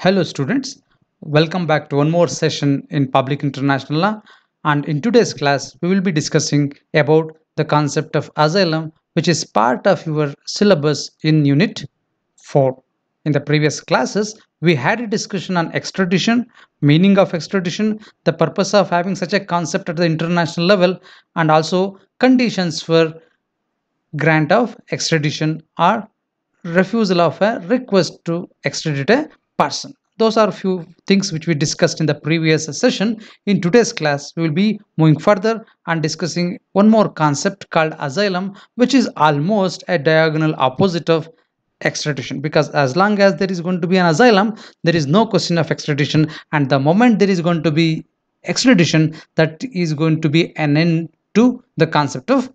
Hello students, welcome back to one more session in Public International Law and in today's class we will be discussing about the concept of asylum which is part of your syllabus in Unit 4. In the previous classes we had a discussion on extradition, meaning of extradition, the purpose of having such a concept at the international level and also conditions for grant of extradition or refusal of a request to extradite a person those are a few things which we discussed in the previous session in today's class we will be moving further and discussing one more concept called asylum which is almost a diagonal opposite of extradition because as long as there is going to be an asylum there is no question of extradition and the moment there is going to be extradition that is going to be an end to the concept of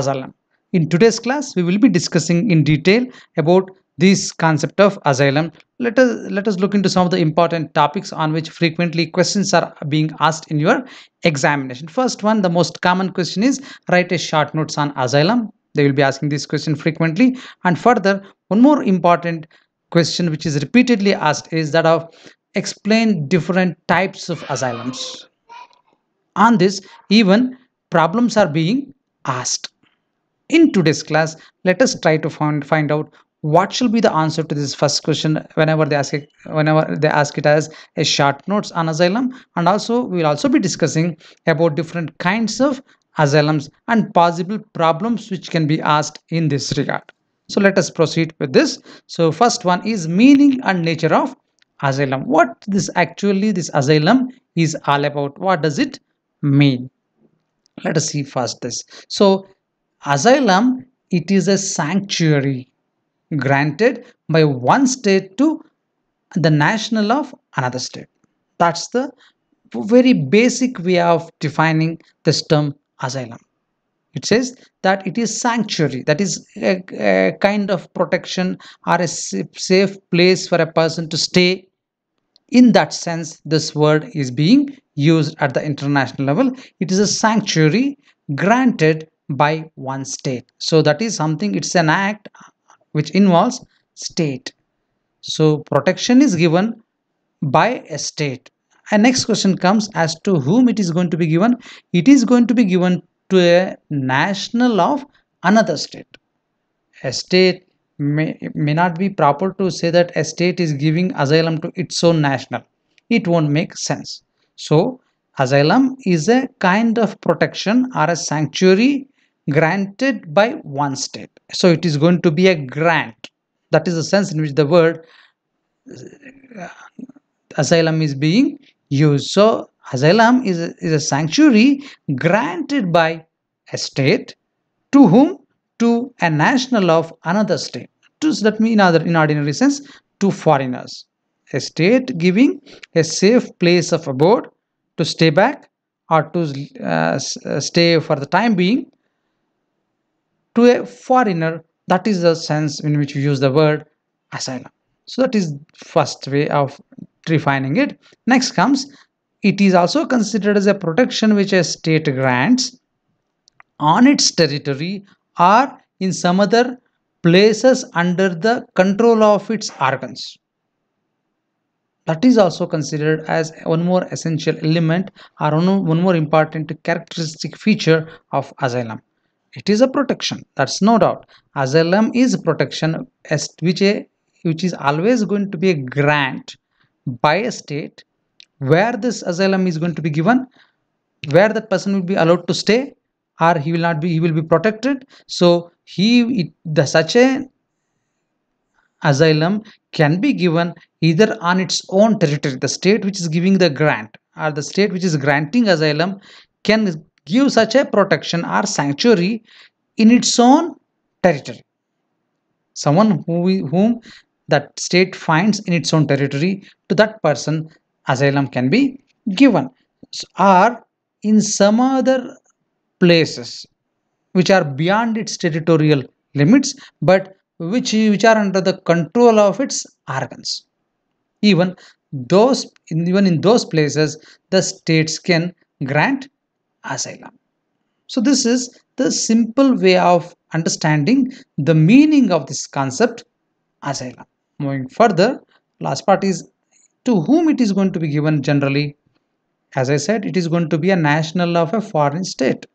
asylum in today's class we will be discussing in detail about this concept of asylum let us let us look into some of the important topics on which frequently questions are being asked in your examination first one the most common question is write a short notes on asylum they will be asking this question frequently and further one more important question which is repeatedly asked is that of explain different types of asylums on this even problems are being asked in today's class let us try to find find out what should be the answer to this first question whenever they ask it whenever they ask it as a short notes on asylum and also we will also be discussing about different kinds of asylums and possible problems which can be asked in this regard so let us proceed with this so first one is meaning and nature of asylum what this actually this asylum is all about what does it mean let us see first this so asylum it is a sanctuary granted by one state to the national of another state. That's the very basic way of defining this term asylum. It says that it is sanctuary, that is a, a kind of protection or a safe place for a person to stay. In that sense, this word is being used at the international level. It is a sanctuary granted by one state. So that is something, it's an act which involves state. So protection is given by a state. And next question comes as to whom it is going to be given. It is going to be given to a national of another state. A state may, may not be proper to say that a state is giving asylum to its own national. It won't make sense. So asylum is a kind of protection or a sanctuary granted by one state so it is going to be a grant that is the sense in which the word uh, asylum is being used so asylum is a, is a sanctuary granted by a state to whom to a national of another state to so that means in other in ordinary sense to foreigners a state giving a safe place of abode to stay back or to uh, uh stay for the time being to a foreigner that is the sense in which we use the word asylum so that is first way of refining it next comes it is also considered as a protection which a state grants on its territory or in some other places under the control of its organs that is also considered as one more essential element or one more important characteristic feature of asylum it is a protection that's no doubt asylum is protection which a which is always going to be a grant by a state where this asylum is going to be given where that person will be allowed to stay or he will not be he will be protected so he it, the such a asylum can be given either on its own territory the state which is giving the grant or the state which is granting asylum can give such a protection or sanctuary in its own territory. Someone who, whom that state finds in its own territory, to that person asylum can be given or in some other places which are beyond its territorial limits but which, which are under the control of its organs. Even those in, even in those places the states can grant asylum. So this is the simple way of understanding the meaning of this concept asylum. Moving further, last part is to whom it is going to be given generally. As I said, it is going to be a national of a foreign state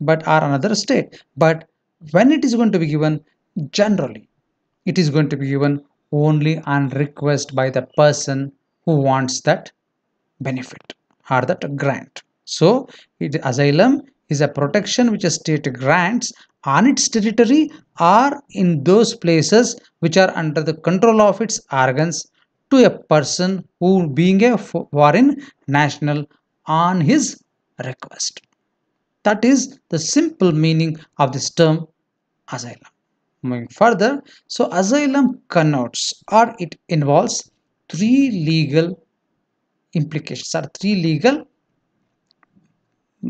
but or another state. But when it is going to be given generally, it is going to be given only on request by the person who wants that benefit or that grant. So, it, asylum is a protection which a state grants on its territory or in those places which are under the control of its organs to a person who being a foreign national on his request. That is the simple meaning of this term asylum. Moving further, so asylum connotes or it involves three legal implications or three legal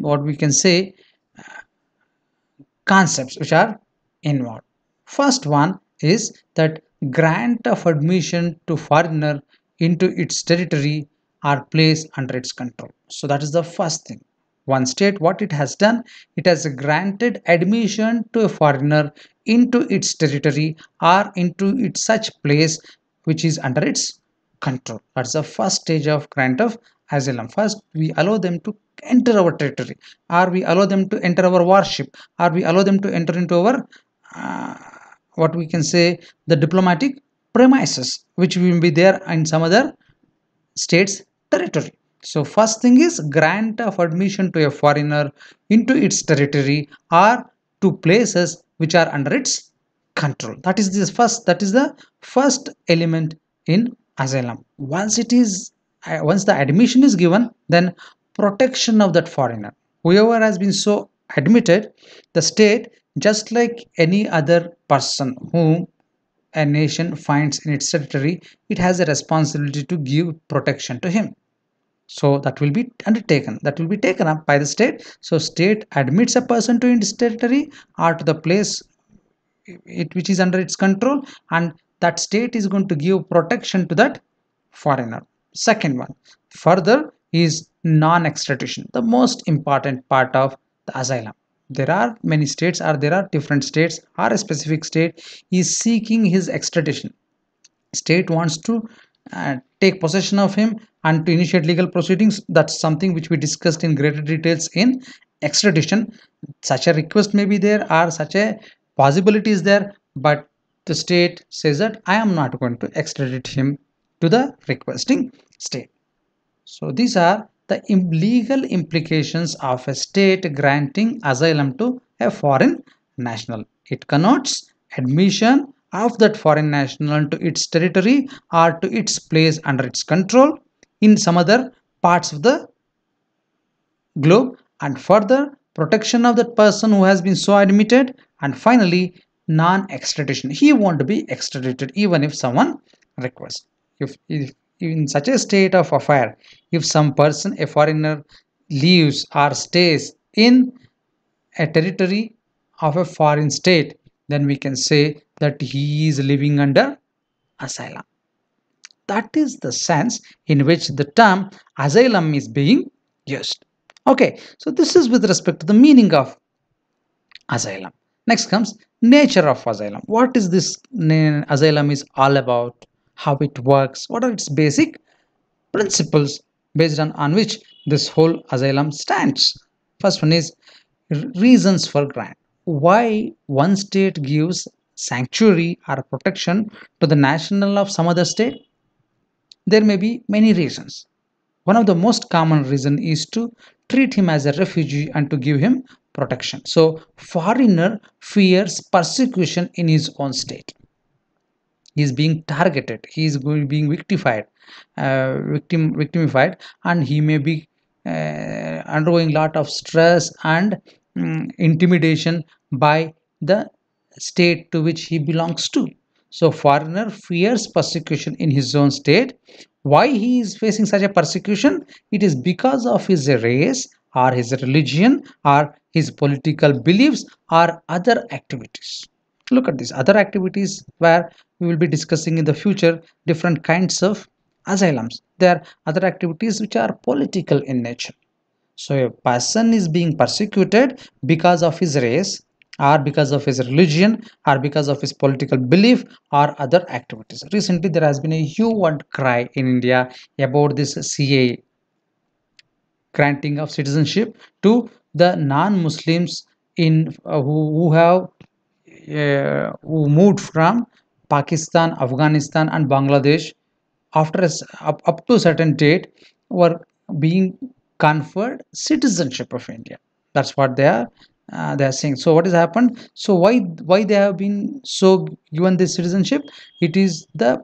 what we can say concepts which are involved first one is that grant of admission to foreigner into its territory or place under its control so that is the first thing one state what it has done it has granted admission to a foreigner into its territory or into its such place which is under its control that's the first stage of grant of asylum first we allow them to enter our territory or we allow them to enter our warship or we allow them to enter into our uh, what we can say the diplomatic premises which will be there in some other state's territory so first thing is grant of admission to a foreigner into its territory or to places which are under its control that is the first that is the first element in asylum once it is uh, once the admission is given then protection of that foreigner. Whoever has been so admitted, the state, just like any other person whom a nation finds in its territory, it has a responsibility to give protection to him. So that will be undertaken. That will be taken up by the state. So state admits a person to its territory or to the place it, which is under its control and that state is going to give protection to that foreigner. Second one. Further is non-extradition the most important part of the asylum there are many states or there are different states or a specific state is seeking his extradition state wants to uh, take possession of him and to initiate legal proceedings that's something which we discussed in greater details in extradition such a request may be there or such a possibility is there but the state says that i am not going to extradite him to the requesting state so these are the legal implications of a state granting asylum to a foreign national. It connotes admission of that foreign national to its territory or to its place under its control in some other parts of the globe and further protection of that person who has been so admitted and finally non-extradition he won't be extradited even if someone requests if, if in such a state of affair if some person a foreigner leaves or stays in a territory of a foreign state then we can say that he is living under asylum that is the sense in which the term asylum is being used okay so this is with respect to the meaning of asylum next comes nature of asylum what is this asylum is all about how it works, what are its basic principles based on, on which this whole asylum stands. First one is reasons for grant. Why one state gives sanctuary or protection to the national of some other state? There may be many reasons. One of the most common reason is to treat him as a refugee and to give him protection. So foreigner fears persecution in his own state he is being targeted he is being victimized, uh, victim victimified and he may be uh, undergoing lot of stress and um, intimidation by the state to which he belongs to so foreigner fears persecution in his own state why he is facing such a persecution it is because of his race or his religion or his political beliefs or other activities look at this other activities where we will be discussing in the future different kinds of asylums there are other activities which are political in nature so a person is being persecuted because of his race or because of his religion or because of his political belief or other activities recently there has been a huge cry in india about this ca granting of citizenship to the non-muslims in uh, who, who have uh, who moved from Pakistan, Afghanistan, and Bangladesh, after a, up, up to a certain date, were being conferred citizenship of India. That's what they are uh, they are saying. So what has happened? So why why they have been so given this citizenship? It is the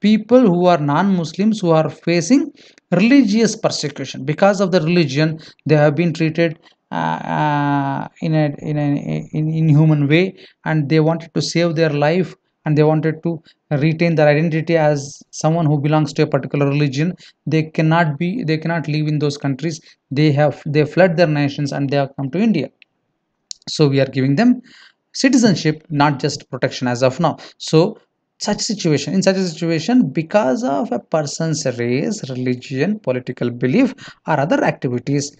people who are non-Muslims who are facing religious persecution because of the religion they have been treated uh, uh, in a in an inhuman way and they wanted to save their life and they wanted to retain their identity as someone who belongs to a particular religion they cannot be they cannot live in those countries they have they fled their nations and they have come to india so we are giving them citizenship not just protection as of now so such situation in such a situation because of a person's race religion political belief or other activities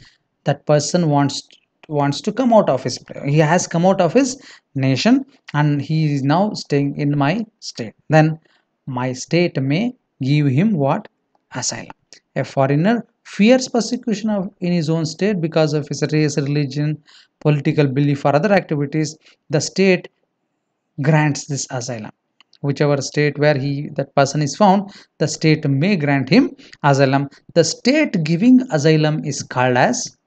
that person wants wants to come out of his he has come out of his nation and he is now staying in my state then my state may give him what asylum a foreigner fears persecution of, in his own state because of his race religion political belief or other activities the state grants this asylum whichever state where he that person is found the state may grant him asylum the state giving asylum is called as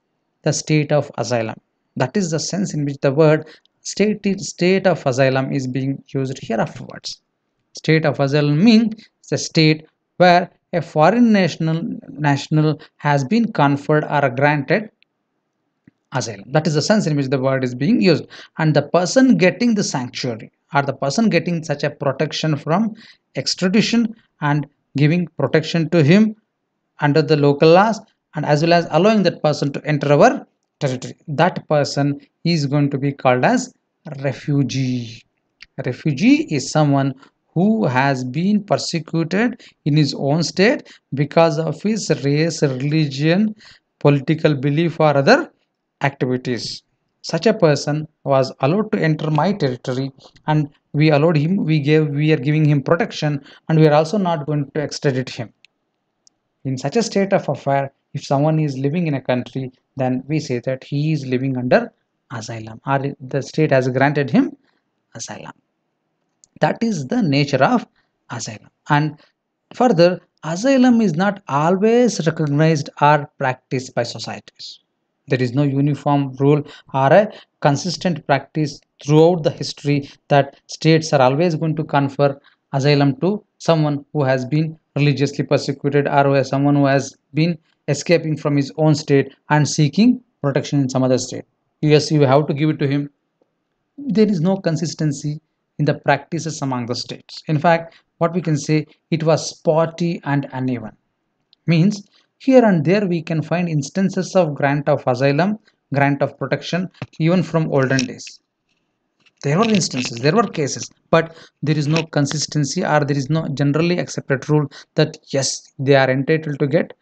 the state of asylum that is the sense in which the word state state of asylum is being used here afterwards state of asylum means the state where a foreign national national has been conferred or granted asylum that is the sense in which the word is being used and the person getting the sanctuary or the person getting such a protection from extradition and giving protection to him under the local laws and as well as allowing that person to enter our territory. That person is going to be called as refugee. A refugee is someone who has been persecuted in his own state because of his race, religion, political belief or other activities. Such a person was allowed to enter my territory and we allowed him, we gave, we are giving him protection and we are also not going to extradite him. In such a state of affair, if someone is living in a country then we say that he is living under asylum or the state has granted him asylum that is the nature of asylum and further asylum is not always recognized or practiced by societies there is no uniform rule or a consistent practice throughout the history that states are always going to confer asylum to someone who has been religiously persecuted or someone who has been escaping from his own state and seeking protection in some other state. Yes, you have to give it to him. There is no consistency in the practices among the states. In fact, what we can say, it was spotty and uneven. Means, here and there we can find instances of grant of asylum, grant of protection, even from olden days. There were instances, there were cases, but there is no consistency or there is no generally accepted rule that yes, they are entitled to get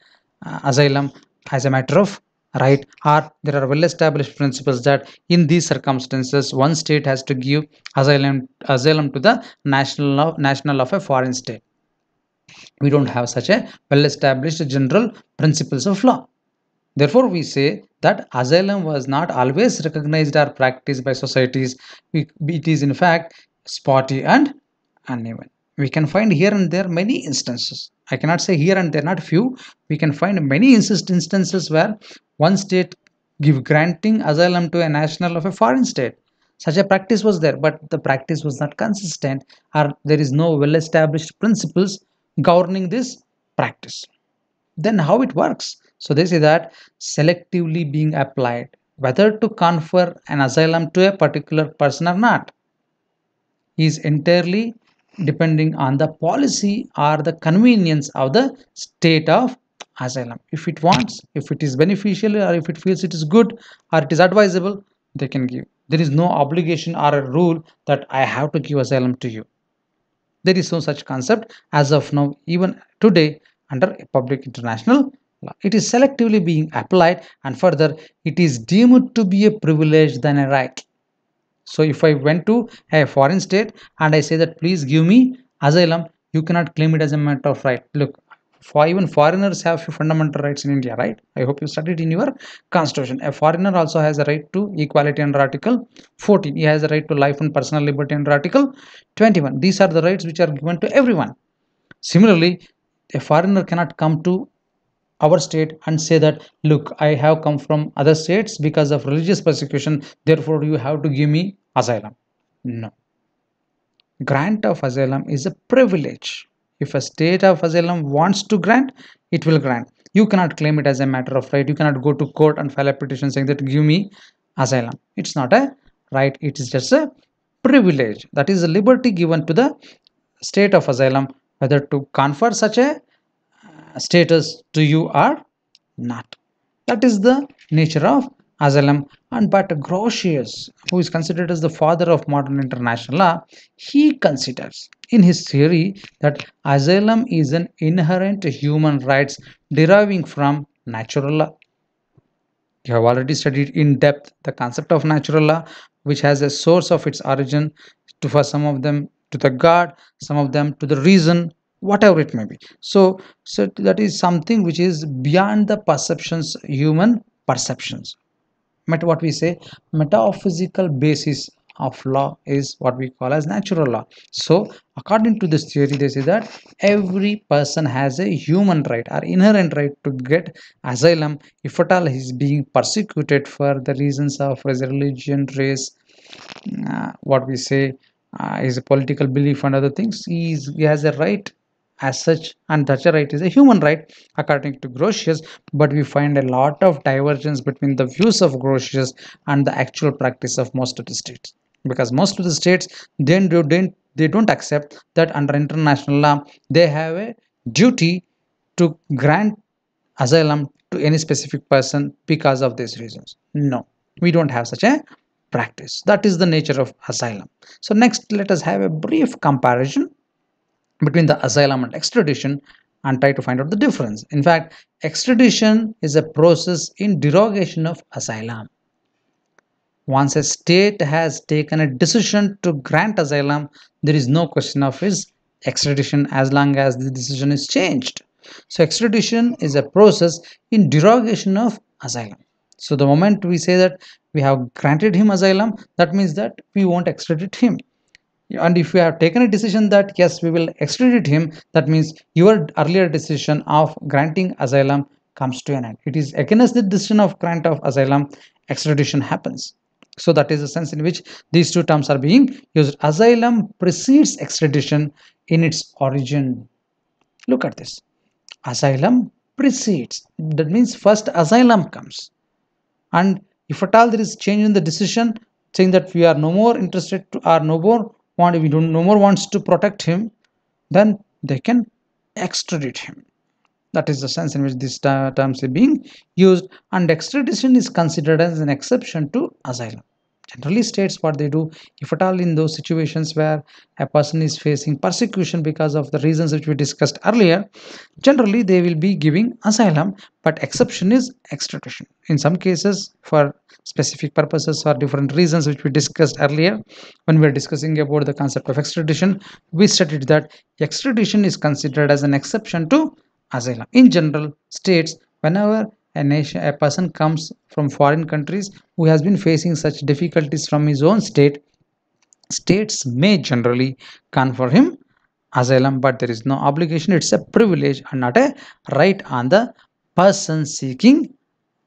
uh, asylum as a matter of right or there are well established principles that in these circumstances one state has to give asylum asylum to the national national of a foreign state we don't have such a well established general principles of law therefore we say that asylum was not always recognized or practiced by societies we, it is in fact spotty and uneven we can find here and there many instances I cannot say here and there, not few. We can find many instances where one state give granting asylum to a national of a foreign state. Such a practice was there, but the practice was not consistent or there is no well-established principles governing this practice. Then how it works? So they say that selectively being applied, whether to confer an asylum to a particular person or not, is entirely depending on the policy or the convenience of the state of asylum if it wants if it is beneficial or if it feels it is good or it is advisable they can give there is no obligation or a rule that i have to give asylum to you there is no such concept as of now even today under public international law it is selectively being applied and further it is deemed to be a privilege than a right so if I went to a foreign state and I say that please give me asylum, you cannot claim it as a matter of right. Look, for even foreigners have few fundamental rights in India, right? I hope you studied in your constitution. A foreigner also has a right to equality under Article 14. He has a right to life and personal liberty under Article 21. These are the rights which are given to everyone. Similarly, a foreigner cannot come to our state and say that look i have come from other states because of religious persecution therefore you have to give me asylum no grant of asylum is a privilege if a state of asylum wants to grant it will grant you cannot claim it as a matter of right you cannot go to court and file a petition saying that give me asylum it's not a right it is just a privilege that is a liberty given to the state of asylum whether to confer such a status to you or not. That is the nature of Azalem. And but Grotius, who is considered as the father of modern international law, he considers in his theory that asylum is an inherent human rights deriving from natural law. You have already studied in depth the concept of natural law, which has a source of its origin to for some of them to the God, some of them to the reason, whatever it may be so so that is something which is beyond the perceptions human perceptions but what we say metaphysical basis of law is what we call as natural law so according to this theory they say that every person has a human right or inherent right to get asylum if at all he is being persecuted for the reasons of his religion race uh, what we say uh, his political belief and other things he, is, he has a right as such and such a right is a human right according to Grotius but we find a lot of divergence between the views of Grotius and the actual practice of most of the states because most of the states then do, not they don't accept that under international law they have a duty to grant asylum to any specific person because of these reasons no we don't have such a practice that is the nature of asylum so next let us have a brief comparison between the asylum and extradition and try to find out the difference. In fact, extradition is a process in derogation of asylum. Once a state has taken a decision to grant asylum, there is no question of his extradition as long as the decision is changed. So extradition is a process in derogation of asylum. So the moment we say that we have granted him asylum, that means that we won't extradite him and if you have taken a decision that yes we will extradite him that means your earlier decision of granting asylum comes to an end it is against the decision of grant of asylum extradition happens so that is the sense in which these two terms are being used asylum precedes extradition in its origin look at this asylum precedes that means first asylum comes and if at all there is change in the decision saying that we are no more interested to, or no more want if no more wants to protect him then they can extradite him that is the sense in which these terms are being used and extradition is considered as an exception to asylum generally states what they do if at all in those situations where a person is facing persecution because of the reasons which we discussed earlier generally they will be giving asylum but exception is extradition in some cases for specific purposes or different reasons which we discussed earlier when we were discussing about the concept of extradition we stated that extradition is considered as an exception to asylum in general states whenever a nation a person comes from foreign countries who has been facing such difficulties from his own state states may generally confer him asylum but there is no obligation it's a privilege and not a right on the person seeking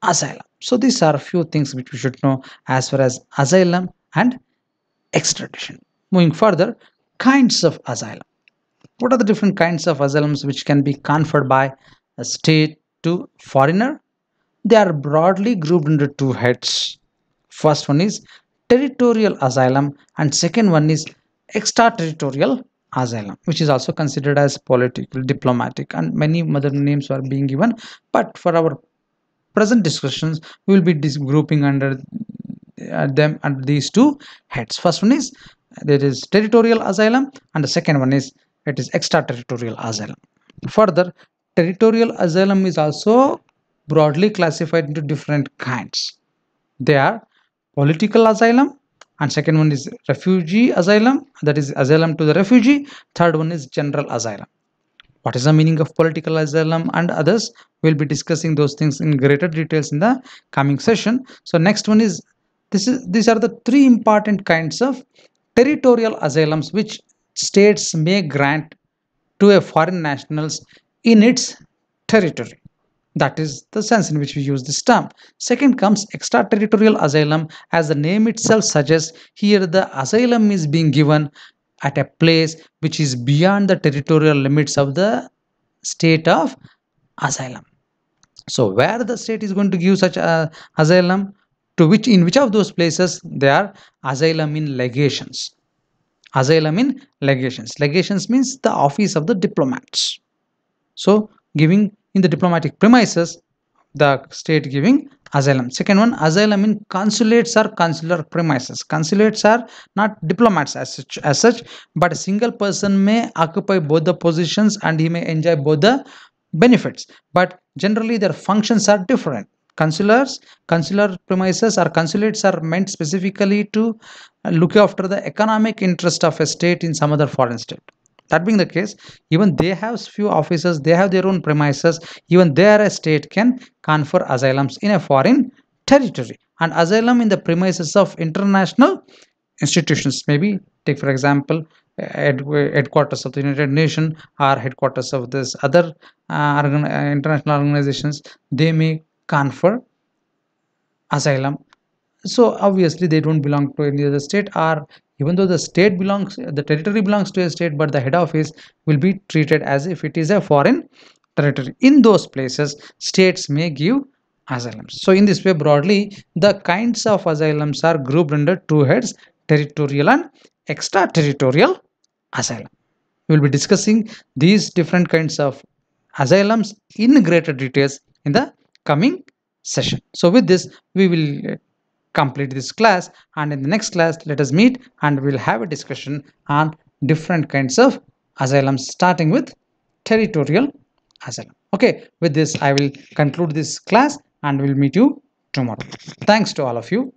asylum so these are few things which we should know as far as asylum and extradition moving further kinds of asylum what are the different kinds of asylums which can be conferred by a state to foreigner they are broadly grouped into two heads. First one is territorial asylum and second one is extraterritorial asylum which is also considered as political diplomatic and many other names are being given but for our present discussions we will be grouping under uh, them under these two heads first one is there is territorial asylum and the second one is it is extraterritorial asylum further territorial asylum is also broadly classified into different kinds. They are political asylum and second one is refugee asylum that is asylum to the refugee. Third one is general asylum. What is the meaning of political asylum and others? We'll be discussing those things in greater details in the coming session. So next one is this is these are the three important kinds of territorial asylums which states may grant to a foreign nationals in its territory that is the sense in which we use this term. Second comes extraterritorial asylum. As the name itself suggests, here the asylum is being given at a place which is beyond the territorial limits of the state of asylum. So where the state is going to give such an asylum, to which in which of those places they are asylum in legations. Asylum in legations. Legations means the office of the diplomats. So giving in the diplomatic premises the state giving asylum second one asylum in consulates or consular premises consulates are not diplomats as such as such but a single person may occupy both the positions and he may enjoy both the benefits but generally their functions are different consulars consular premises or consulates are meant specifically to look after the economic interest of a state in some other foreign state that being the case even they have few offices they have their own premises even their state can confer asylums in a foreign territory and asylum in the premises of international institutions maybe take for example eh, headquarters of the united nations or headquarters of this other uh, uh, international organizations they may confer asylum so obviously they don't belong to any other state or even though the state belongs the territory belongs to a state but the head office will be treated as if it is a foreign territory in those places states may give asylums so in this way broadly the kinds of asylums are grouped under two heads territorial and extraterritorial asylum we will be discussing these different kinds of asylums in greater details in the coming session so with this we will complete this class and in the next class let us meet and we'll have a discussion on different kinds of asylum starting with territorial asylum okay with this i will conclude this class and we'll meet you tomorrow thanks to all of you